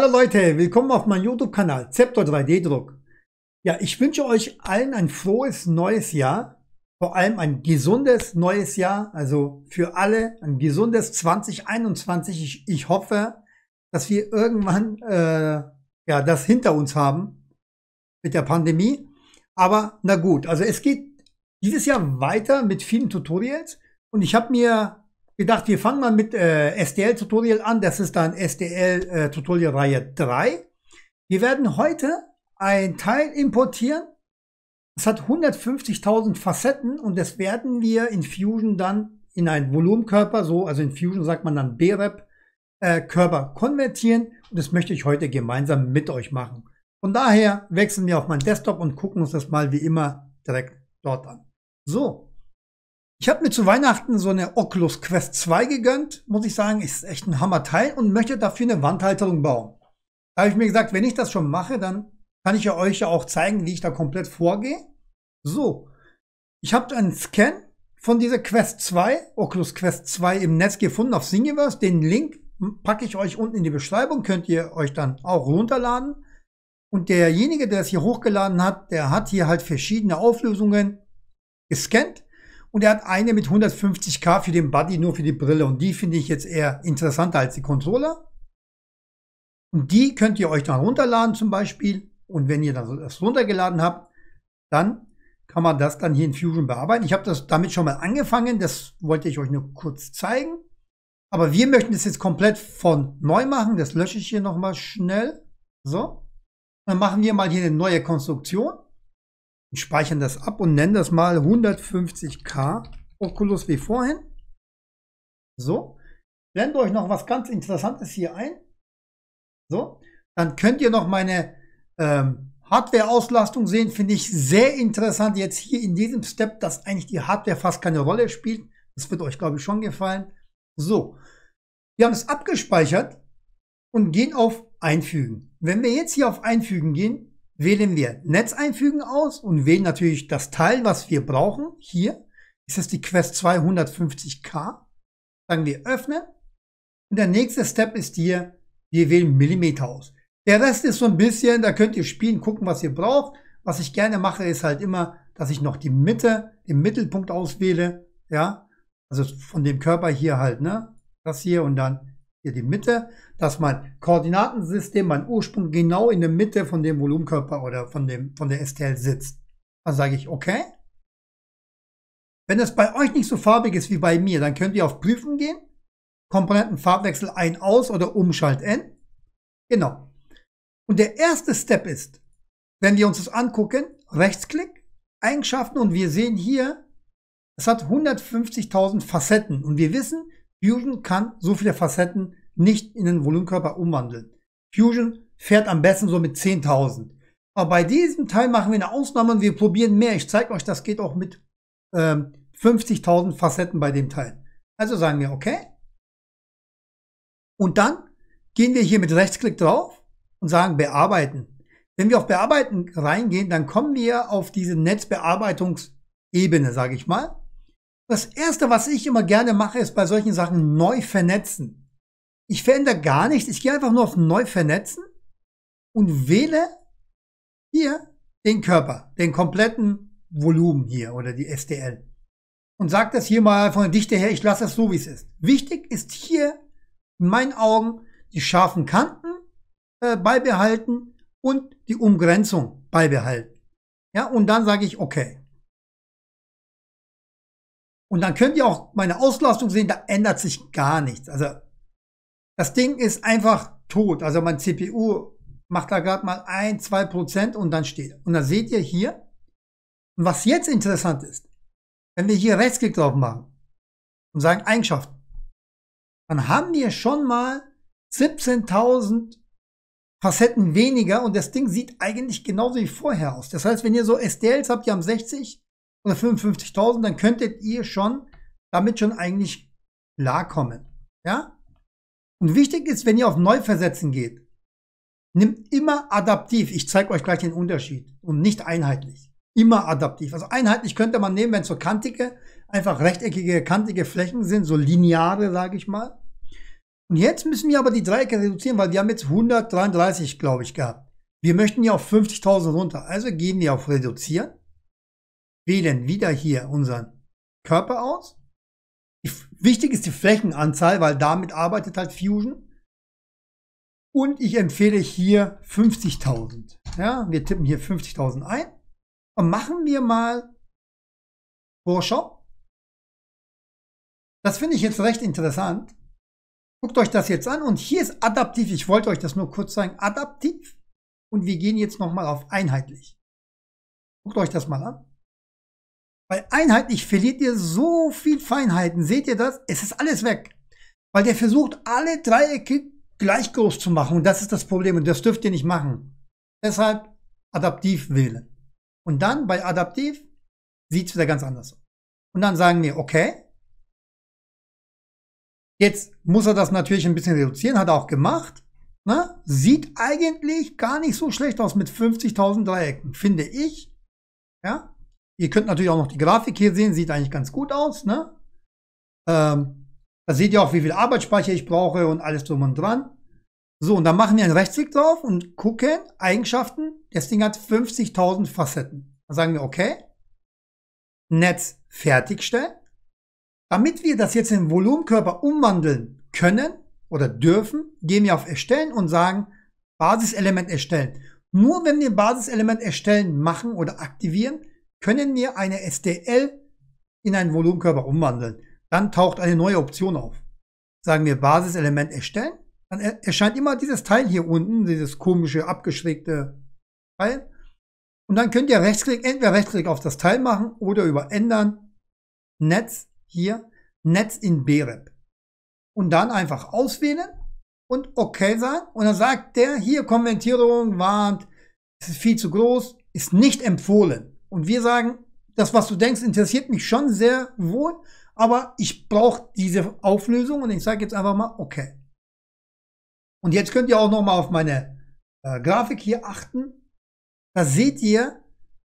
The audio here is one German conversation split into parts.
Hallo Leute, willkommen auf meinem YouTube-Kanal Zepter 3D-Druck. Ja, ich wünsche euch allen ein frohes neues Jahr, vor allem ein gesundes neues Jahr, also für alle ein gesundes 2021. Ich, ich hoffe, dass wir irgendwann äh, ja, das hinter uns haben mit der Pandemie. Aber na gut, also es geht dieses Jahr weiter mit vielen Tutorials und ich habe mir gedacht, wir fangen mal mit äh, SDL-Tutorial an. Das ist dann SDL-Tutorial äh, Reihe 3. Wir werden heute ein Teil importieren. Es hat 150.000 Facetten und das werden wir in Fusion dann in einen Volumenkörper, so, also in Fusion sagt man dann BREP, äh, Körper konvertieren. Und das möchte ich heute gemeinsam mit euch machen. Von daher wechseln wir auf meinen Desktop und gucken uns das mal wie immer direkt dort an. So, ich habe mir zu Weihnachten so eine Oculus Quest 2 gegönnt, muss ich sagen, ist echt ein Hammerteil und möchte dafür eine Wandhalterung bauen. Da habe ich mir gesagt, wenn ich das schon mache, dann kann ich ja euch ja auch zeigen, wie ich da komplett vorgehe. So, ich habe einen Scan von dieser Quest 2, Oculus Quest 2 im Netz gefunden auf Singiverse. Den Link packe ich euch unten in die Beschreibung, könnt ihr euch dann auch runterladen. Und derjenige, der es hier hochgeladen hat, der hat hier halt verschiedene Auflösungen gescannt und er hat eine mit 150k für den Buddy, nur für die Brille. Und die finde ich jetzt eher interessanter als die Controller. Und die könnt ihr euch dann runterladen zum Beispiel. Und wenn ihr das runtergeladen habt, dann kann man das dann hier in Fusion bearbeiten. Ich habe das damit schon mal angefangen. Das wollte ich euch nur kurz zeigen. Aber wir möchten das jetzt komplett von neu machen. Das lösche ich hier nochmal schnell. So. Dann machen wir mal hier eine neue Konstruktion und speichern das ab und nennen das mal 150k Oculus wie vorhin. So, blende euch noch was ganz Interessantes hier ein. So, dann könnt ihr noch meine ähm, Hardware-Auslastung sehen. Finde ich sehr interessant jetzt hier in diesem Step, dass eigentlich die Hardware fast keine Rolle spielt. Das wird euch, glaube ich, schon gefallen. So, wir haben es abgespeichert und gehen auf Einfügen. Wenn wir jetzt hier auf Einfügen gehen, wählen wir Netz einfügen aus und wählen natürlich das Teil, was wir brauchen. Hier ist das die Quest 250k. Sagen wir öffnen. Und der nächste Step ist hier, wir wählen Millimeter aus. Der Rest ist so ein bisschen, da könnt ihr spielen, gucken, was ihr braucht. Was ich gerne mache, ist halt immer, dass ich noch die Mitte, den Mittelpunkt auswähle. Ja, also von dem Körper hier halt, ne? Das hier und dann hier die Mitte, dass mein Koordinatensystem, mein Ursprung genau in der Mitte von dem Volumenkörper oder von, dem, von der STL sitzt. Dann sage ich okay. Wenn es bei euch nicht so farbig ist wie bei mir, dann könnt ihr auf Prüfen gehen, Komponentenfarbwechsel ein, aus oder Umschalt N. Genau. Und der erste Step ist, wenn wir uns das angucken, Rechtsklick, Eigenschaften und wir sehen hier, es hat 150.000 Facetten und wir wissen, Fusion kann so viele Facetten nicht in den Volumenkörper umwandeln. Fusion fährt am besten so mit 10.000. Aber bei diesem Teil machen wir eine Ausnahme und wir probieren mehr. Ich zeige euch, das geht auch mit ähm, 50.000 Facetten bei dem Teil. Also sagen wir okay. Und dann gehen wir hier mit Rechtsklick drauf und sagen bearbeiten. Wenn wir auf bearbeiten reingehen, dann kommen wir auf diese Netzbearbeitungsebene, sage ich mal. Das Erste, was ich immer gerne mache, ist bei solchen Sachen neu vernetzen. Ich verändere gar nichts, ich gehe einfach nur auf neu vernetzen und wähle hier den Körper, den kompletten Volumen hier oder die SDL. Und sage das hier mal von der Dichte her, ich lasse das so, wie es ist. Wichtig ist hier in meinen Augen die scharfen Kanten äh, beibehalten und die Umgrenzung beibehalten. Ja, und dann sage ich okay. Und dann könnt ihr auch meine Auslastung sehen, da ändert sich gar nichts. Also das Ding ist einfach tot. Also mein CPU macht da gerade mal ein, zwei Prozent und dann steht. Und dann seht ihr hier, und was jetzt interessant ist, wenn wir hier Rechtsklick drauf machen und sagen Eigenschaften, dann haben wir schon mal 17.000 Facetten weniger und das Ding sieht eigentlich genauso wie vorher aus. Das heißt, wenn ihr so SDLs habt, die haben 60, oder 55.000, dann könntet ihr schon damit schon eigentlich klarkommen. Ja? Und wichtig ist, wenn ihr auf Neuversetzen geht, nimmt immer adaptiv. Ich zeige euch gleich den Unterschied und nicht einheitlich. Immer adaptiv. Also einheitlich könnte man nehmen, wenn es so kantige, einfach rechteckige, kantige Flächen sind, so lineare, sage ich mal. Und jetzt müssen wir aber die Dreiecke reduzieren, weil wir haben jetzt 133, glaube ich, gehabt. Wir möchten ja auf 50.000 runter. Also gehen wir auf reduzieren wählen wieder hier unseren Körper aus. wichtig ist die Flächenanzahl, weil damit arbeitet halt Fusion. Und ich empfehle hier 50.000. Ja, wir tippen hier 50.000 ein. Und machen wir mal Vorschau. Das finde ich jetzt recht interessant. Guckt euch das jetzt an und hier ist adaptiv. Ich wollte euch das nur kurz zeigen. Adaptiv. Und wir gehen jetzt nochmal auf einheitlich. Guckt euch das mal an. Weil einheitlich verliert ihr so viel Feinheiten. Seht ihr das? Es ist alles weg. Weil der versucht, alle Dreiecke gleich groß zu machen. Und das ist das Problem. Und das dürft ihr nicht machen. Deshalb adaptiv wählen. Und dann bei adaptiv sieht es wieder ganz anders aus. Und dann sagen wir, okay, jetzt muss er das natürlich ein bisschen reduzieren, hat er auch gemacht. Na, sieht eigentlich gar nicht so schlecht aus mit 50.000 Dreiecken, finde ich. Ja, Ihr könnt natürlich auch noch die Grafik hier sehen, sieht eigentlich ganz gut aus. Ne? Ähm, da seht ihr auch, wie viel Arbeitsspeicher ich brauche und alles drum und dran. So, und dann machen wir einen Rechtsklick drauf und gucken, Eigenschaften. Das Ding hat 50.000 Facetten. Dann sagen wir, okay, Netz fertigstellen. Damit wir das jetzt in Volumenkörper umwandeln können oder dürfen, gehen wir auf Erstellen und sagen, Basiselement erstellen. Nur wenn wir Basiselement erstellen machen oder aktivieren, können wir eine SDL in einen Volumenkörper umwandeln. Dann taucht eine neue Option auf. Sagen wir Basiselement erstellen. Dann erscheint immer dieses Teil hier unten, dieses komische, abgeschrägte Teil. Und dann könnt ihr Rechtsklick, entweder Rechtsklick auf das Teil machen oder über Ändern, Netz, hier, Netz in BREP. Und dann einfach auswählen und OK sein. Und dann sagt der, hier Kommentierung warnt, es ist viel zu groß, ist nicht empfohlen. Und wir sagen, das, was du denkst, interessiert mich schon sehr wohl, aber ich brauche diese Auflösung und ich sage jetzt einfach mal, okay. Und jetzt könnt ihr auch nochmal auf meine äh, Grafik hier achten. Da seht ihr,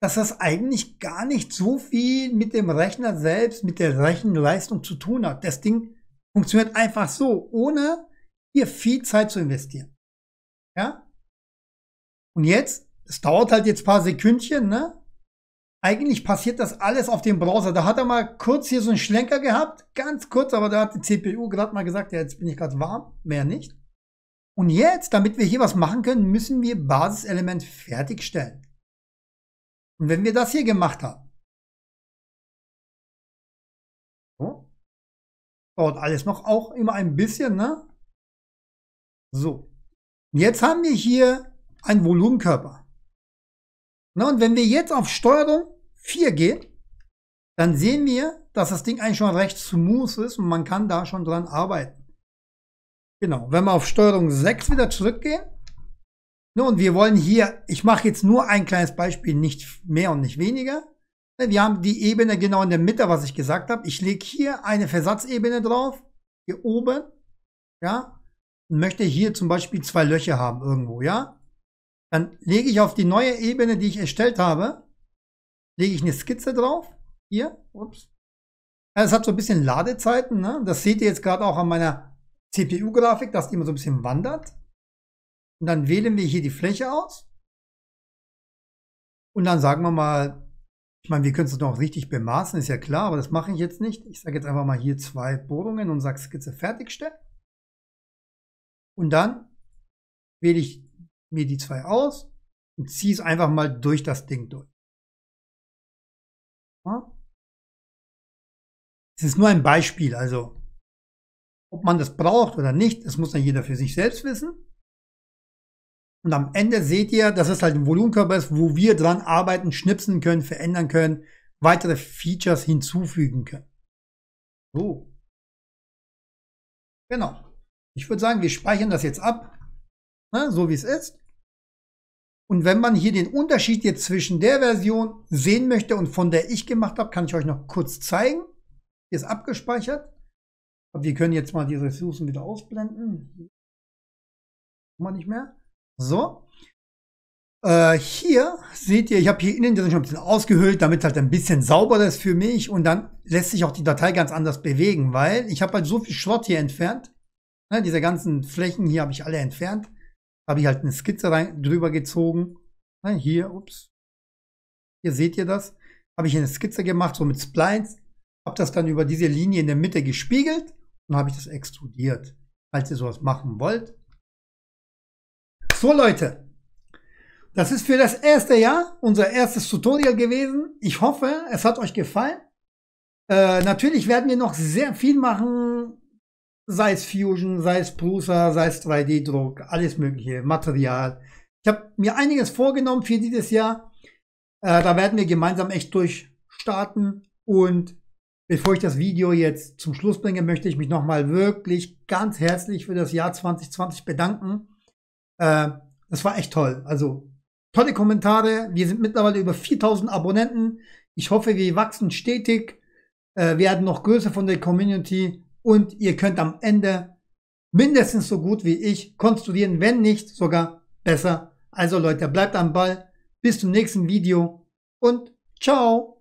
dass das eigentlich gar nicht so viel mit dem Rechner selbst, mit der Rechenleistung zu tun hat. Das Ding funktioniert einfach so, ohne hier viel Zeit zu investieren. Ja? Und jetzt, es dauert halt jetzt paar Sekündchen, ne? Eigentlich passiert das alles auf dem Browser. Da hat er mal kurz hier so einen Schlenker gehabt, ganz kurz, aber da hat die CPU gerade mal gesagt, ja, jetzt bin ich gerade warm, mehr nicht. Und jetzt, damit wir hier was machen können, müssen wir Basiselement fertigstellen. Und wenn wir das hier gemacht haben, so, dauert alles noch auch immer ein bisschen, ne? So. Und jetzt haben wir hier einen Volumenkörper. Na, ne, und wenn wir jetzt auf Steuerung 4 geht, dann sehen wir, dass das Ding eigentlich schon recht smooth ist und man kann da schon dran arbeiten. Genau, wenn wir auf Steuerung 6 wieder zurückgehen, nun, ne, wir wollen hier, ich mache jetzt nur ein kleines Beispiel, nicht mehr und nicht weniger. Ne, wir haben die Ebene genau in der Mitte, was ich gesagt habe. Ich lege hier eine Versatzebene drauf, hier oben, ja, und möchte hier zum Beispiel zwei Löcher haben irgendwo, ja. Dann lege ich auf die neue Ebene, die ich erstellt habe, lege ich eine Skizze drauf. Hier, ups. Es hat so ein bisschen Ladezeiten. Ne? Das seht ihr jetzt gerade auch an meiner CPU-Grafik, dass die immer so ein bisschen wandert. Und dann wählen wir hier die Fläche aus. Und dann sagen wir mal, ich meine, wir können es noch richtig bemaßen, ist ja klar, aber das mache ich jetzt nicht. Ich sage jetzt einfach mal hier zwei Bohrungen und sage Skizze fertigstellen. Und dann wähle ich mir die zwei aus und ziehe es einfach mal durch das Ding durch. Es ist nur ein Beispiel, also ob man das braucht oder nicht, das muss dann jeder für sich selbst wissen. Und am Ende seht ihr, dass es halt ein Volumenkörper ist, wo wir dran arbeiten, schnipsen können, verändern können, weitere Features hinzufügen können. So. Genau. Ich würde sagen, wir speichern das jetzt ab, ne, so wie es ist. Und wenn man hier den Unterschied jetzt zwischen der Version sehen möchte und von der ich gemacht habe, kann ich euch noch kurz zeigen. Hier ist abgespeichert. Aber wir können jetzt mal die Ressourcen wieder ausblenden. Mal nicht mehr. So. Äh, hier seht ihr, ich habe hier innen das schon ein bisschen ausgehöhlt, damit halt ein bisschen sauberer ist für mich. Und dann lässt sich auch die Datei ganz anders bewegen, weil ich habe halt so viel Schrott hier entfernt. Ne, diese ganzen Flächen hier habe ich alle entfernt habe ich halt eine Skizze rein, drüber gezogen. Nein, hier, ups. Hier seht ihr das. Habe ich eine Skizze gemacht, so mit Splines. Habe das dann über diese Linie in der Mitte gespiegelt und habe ich das extrudiert. Falls ihr sowas machen wollt. So Leute, das ist für das erste Jahr unser erstes Tutorial gewesen. Ich hoffe, es hat euch gefallen. Äh, natürlich werden wir noch sehr viel machen sei es Fusion, sei es Prusa, sei es 3D-Druck, alles mögliche, Material. Ich habe mir einiges vorgenommen für dieses Jahr. Äh, da werden wir gemeinsam echt durchstarten. Und bevor ich das Video jetzt zum Schluss bringe, möchte ich mich nochmal wirklich ganz herzlich für das Jahr 2020 bedanken. Äh, das war echt toll. Also tolle Kommentare. Wir sind mittlerweile über 4000 Abonnenten. Ich hoffe, wir wachsen stetig, äh, werden noch größer von der Community und ihr könnt am Ende mindestens so gut wie ich konstruieren, wenn nicht sogar besser. Also Leute, bleibt am Ball. Bis zum nächsten Video und ciao.